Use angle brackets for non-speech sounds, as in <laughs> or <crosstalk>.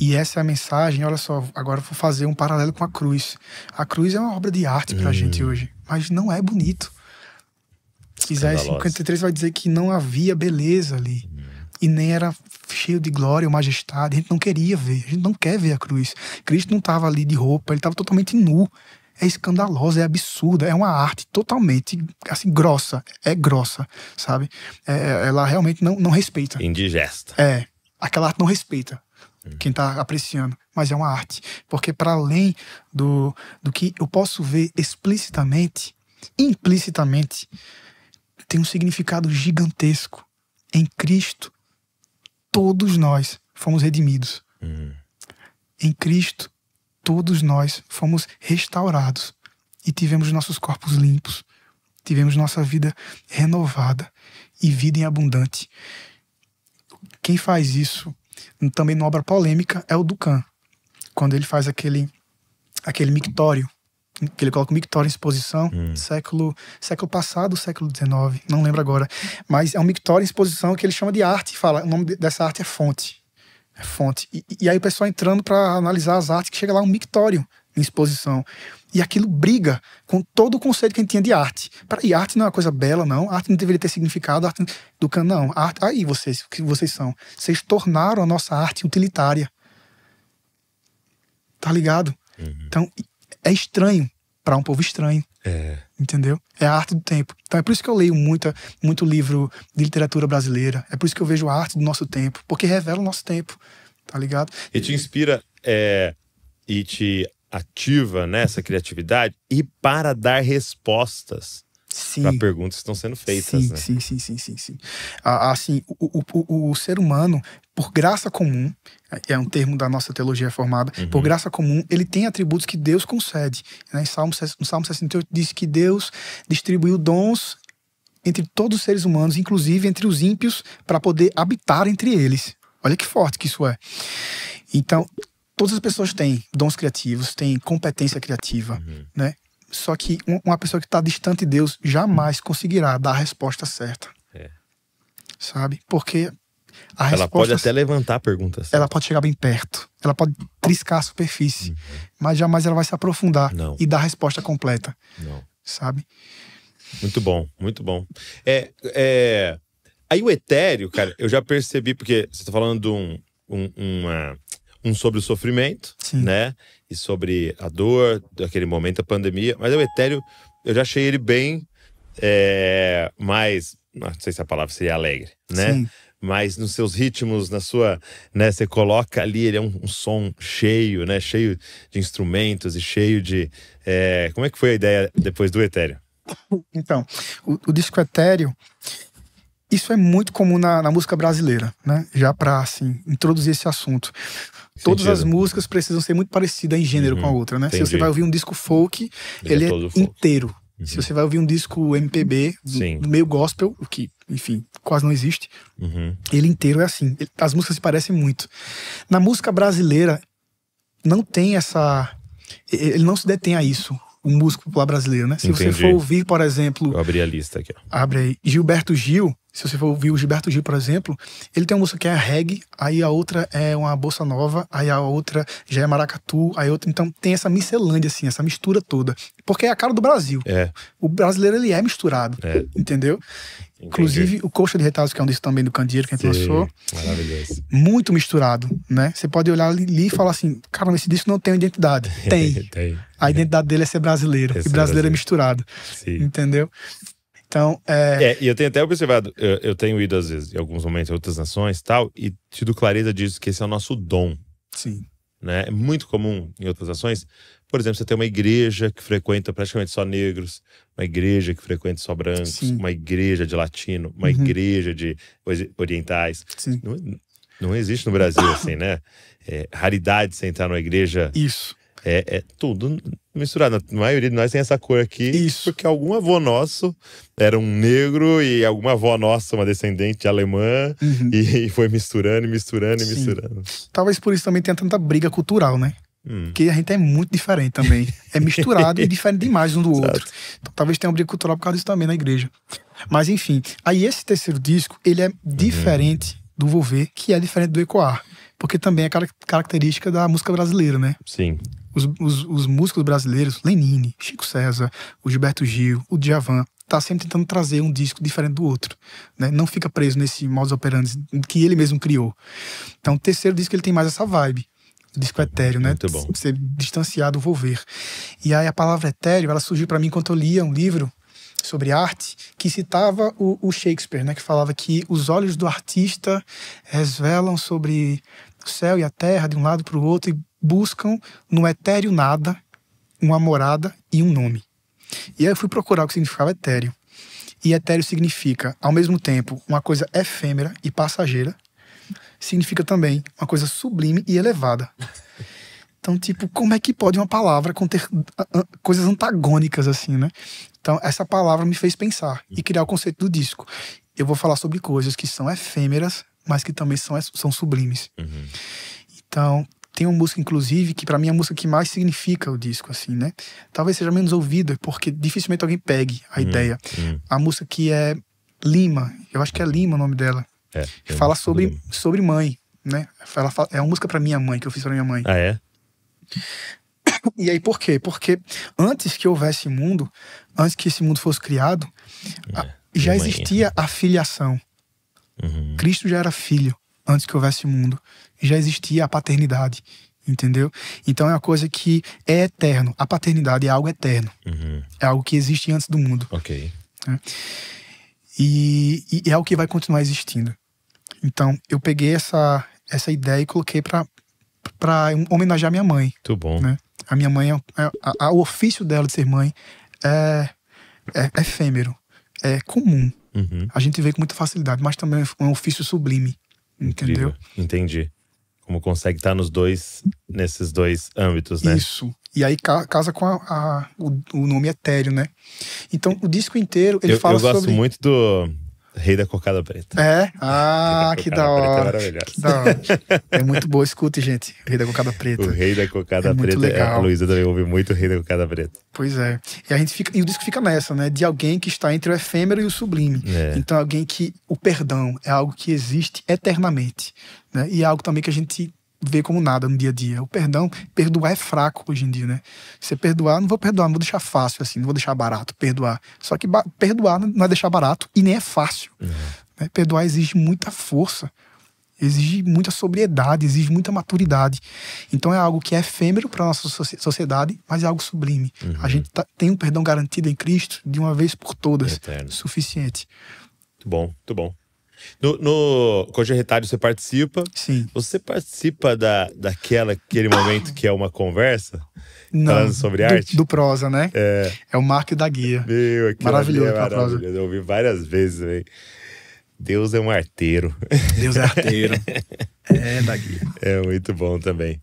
E essa é a mensagem, olha só, agora vou fazer um paralelo com a cruz. A cruz é uma obra de arte pra hum. gente hoje, mas não é bonito. Isaías 53 vai dizer que não havia beleza ali. E nem era cheio de glória ou majestade. A gente não queria ver, a gente não quer ver a cruz. Cristo não estava ali de roupa, ele estava totalmente nu. É escandalosa, é absurda, é uma arte totalmente assim, grossa. É grossa, sabe? É, é ela realmente não, não respeita. Indigesta. É. Aquela arte não respeita quem está apreciando, mas é uma arte. Porque para além do, do que eu posso ver explicitamente, implicitamente, tem um significado gigantesco. Em Cristo, todos nós fomos redimidos. Uhum. Em Cristo, todos nós fomos restaurados e tivemos nossos corpos limpos, tivemos nossa vida renovada e vida em abundante. Quem faz isso também numa obra polêmica, é o Ducan. Quando ele faz aquele, aquele mictório, que ele coloca o mictório em exposição, hum. século, século passado, século XIX, não lembro agora. Mas é um mictório em exposição que ele chama de arte, fala, o nome dessa arte é fonte. É fonte. E, e aí o pessoal entrando para analisar as artes, que chega lá um mictório em exposição. E aquilo briga com todo o conceito que a gente tinha de arte. Para aí, arte não é uma coisa bela, não. arte não deveria ter significado. Arte do can, não. arte, aí vocês, o que vocês são? Vocês tornaram a nossa arte utilitária. Tá ligado? Uhum. Então, é estranho para um povo estranho. É. Entendeu? É a arte do tempo. Então é por isso que eu leio muita, muito livro de literatura brasileira. É por isso que eu vejo a arte do nosso tempo, porque revela o nosso tempo, tá ligado? E te inspira é, e te ativa nessa né, criatividade e para dar respostas para perguntas que estão sendo feitas. Sim, né? sim, sim, sim, sim, sim. assim, o, o, o, ser humano, por graça comum, é, é um termo da nossa teologia formada, uhum. por graça comum, ele tem atributos que Deus concede. Né? Salmo, no Salmo 68 diz que Deus distribuiu dons entre todos os seres humanos, inclusive entre os ímpios, para poder habitar entre eles. Olha que forte que isso é. Então, todas as pessoas têm dons criativos, têm competência criativa, uhum. né? Só que uma pessoa que está distante de Deus jamais conseguirá dar a resposta certa. É. Sabe? Porque a ela resposta, pode até levantar perguntas. Ela pode chegar bem perto. Ela pode triscar a superfície. Uhum. Mas jamais ela vai se aprofundar Não. e dar a resposta completa. Não. Sabe? Muito bom, muito bom. É, é... Aí o etéreo, cara, eu já percebi, porque você está falando de um, um, uma um sobre o sofrimento, Sim. né? E sobre a dor daquele momento, a pandemia. Mas o etéreo, eu já achei ele bem é, mais. Não sei se a palavra seria alegre, né? Sim. Mas nos seus ritmos, na sua. Né, você coloca ali, ele é um, um som cheio, né? Cheio de instrumentos e cheio de. É, como é que foi a ideia depois do etéreo? Então, o, o disco etéreo isso é muito comum na, na música brasileira, né? Já para assim, introduzir esse assunto. Sentido. Todas as músicas precisam ser muito parecidas em gênero uhum. com a uhum. outra, né? Entendi. Se você vai ouvir um disco folk, ele, ele é, é inteiro. Uhum. Se você vai ouvir um disco MPB, Sim. meio gospel, o que, enfim, quase não existe, uhum. ele inteiro é assim. As músicas se parecem muito. Na música brasileira, não tem essa. Ele não se detém a isso o músico popular brasileiro, né? Se Entendi. você for ouvir, por exemplo. Eu abri a lista aqui. Ó. Abre aí. Gilberto Gil, se você for ouvir o Gilberto Gil, por exemplo, ele tem uma música que é reggae, aí a outra é uma bossa nova, aí a outra já é maracatu, aí a outra. Então tem essa miscelândia, assim, essa mistura toda. Porque é a cara do Brasil. É. O brasileiro, ele é misturado. É. Entendeu? Entendi. Inclusive, o Coxa de Retalhos, que é um disco também do Candeeiro que a gente Sim. lançou. Maravilhoso. Muito misturado, né? Você pode olhar ali e falar assim: caramba, esse disco não tem identidade. <laughs> Tem. tem. A né? identidade dele é ser brasileiro. É e brasileiro é, brasileiro. é misturado. Sim. Entendeu? Então, é... é... e eu tenho até observado, eu, eu, tenho ido às vezes, em alguns momentos, em outras nações tal, e tido clareza disso, que esse é o nosso dom. Sim. Né? É muito comum em outras nações, por exemplo, você tem uma igreja que frequenta praticamente só negros, uma igreja que frequenta só brancos, Sim. uma igreja de latino, uma uhum. igreja de orientais. Sim. Não, não existe no Brasil assim, né? É, raridade entrar numa igreja. Isso. É, é tudo misturada. A maioria de nós tem essa cor aqui. Isso. Porque algum avô nosso era um negro e alguma avó nossa, uma descendente alemã, uhum. e foi misturando e misturando e misturando. Talvez por isso também tenha tanta briga cultural, né? Hum. Porque a gente é muito diferente também. É misturado e <laughs> diferente demais um do Exato. outro. Então, talvez tenha uma briga cultural por causa disso também na igreja. Mas enfim, aí esse terceiro disco, ele é uhum. diferente do Volver, que é diferente do Ecoar. Porque também é característica da música brasileira, né? Sim. Os, os, os músicos brasileiros, Lenine, Chico César, o Gilberto Gil, o Djavan, tá sempre tentando trazer um disco diferente do outro, né? Não fica preso nesse modus operandi que ele mesmo criou. Então, o terceiro disco ele tem mais essa vibe. O disco etéreo, né? Muito bom. Ser distanciado, volver. E aí a palavra etéreo, ela surgiu para mim quando eu lia um livro sobre arte, que citava o, o Shakespeare, né, que falava que os olhos do artista revelam sobre o céu e a terra de um lado para o outro e buscam no etéreo nada uma morada e um nome. E aí eu fui procurar o que significava etéreo. E etéreo significa, ao mesmo tempo, uma coisa efêmera e passageira, significa também uma coisa sublime e elevada. Então, tipo, como é que pode uma palavra conter ah, ah, coisas antagônicas assim, né? Então, essa palavra me fez pensar e criar o conceito do disco. Eu vou falar sobre coisas que são efêmeras, mas que também são, são sublimes. Uhum. Então, tem uma música, inclusive, que para mim é a música que mais significa o disco, assim, né? Talvez seja menos ouvida, porque dificilmente alguém pegue a uhum. ideia. Uhum. A música que é Lima, eu acho que é Lima o nome dela. É, fala sobre, sobre mãe, né? Ela fala, é uma música para minha mãe, que eu fiz para minha mãe. Ah, é? E aí por quê? Porque antes que houvesse mundo, antes que esse mundo fosse criado, é, já existia a filiação. Uhum. Cristo já era filho antes que houvesse mundo. Já existia a paternidade, entendeu? Então é uma coisa que é eterno. A paternidade é algo eterno. Uhum. É algo que existe antes do mundo. Ok. Né? E, e é o que vai continuar existindo. Então eu peguei essa, essa ideia e coloquei para para homenagear minha mãe. Muito bom. Né? A minha mãe, é é, a, a, o ofício dela de ser mãe é, é, é efêmero, é comum. Uhum. A gente vê com muita facilidade, mas também é um ofício sublime. Incrível. Entendeu? Entendi. Como consegue estar nos dois, nesses dois âmbitos, né? Isso. E aí casa com a, a, o, o, nome etéreo, né? Então, o disco inteiro, ele eu, fala sobre... Eu gosto sobre... muito do Rei da Cocada Preta. É? Ah, que é da hora. Que da hora. É muito boa. Escute, gente. Rei da Cocada Preta. O Rei da Cocada é Preta. Legal. É, a Luísa também ouve muito o Rei da Cocada Preta. Pois é. E, a gente fica, e o disco fica nessa, né? De alguém que está entre o efêmero e o sublime. É. Então, alguém que. O perdão é algo que existe eternamente. Né? E é algo também que a gente vê como nada no dia a dia. O perdão, perdoar é fraco hoje em dia, né? Você perdoar, não vou perdoar, não vou deixar fácil assim, não vou deixar barato perdoar. Só que perdoar não é deixar barato e nem é fácil. Uhum. Né? Perdoar exige muita força, exige muita sobriedade, exige muita maturidade. Então é algo que é efêmero para nossa sociedade, mas é algo sublime. Uhum. A gente tá, tem um perdão garantido em Cristo de uma vez por todas, Eterno. suficiente. Muito bom, muito bom. No, no Retalho você participa. Sim. Você participa da, daquela, aquele momento que é uma conversa? Não, falando sobre arte? Do, prosa, né? É. É o Marco da Guia. Meu, maravilhoso, é maravilhoso. Eu ouvi várias vezes, velho. Deus é um arteiro. Deus é arteiro. <laughs> é, da Guia. É muito bom também.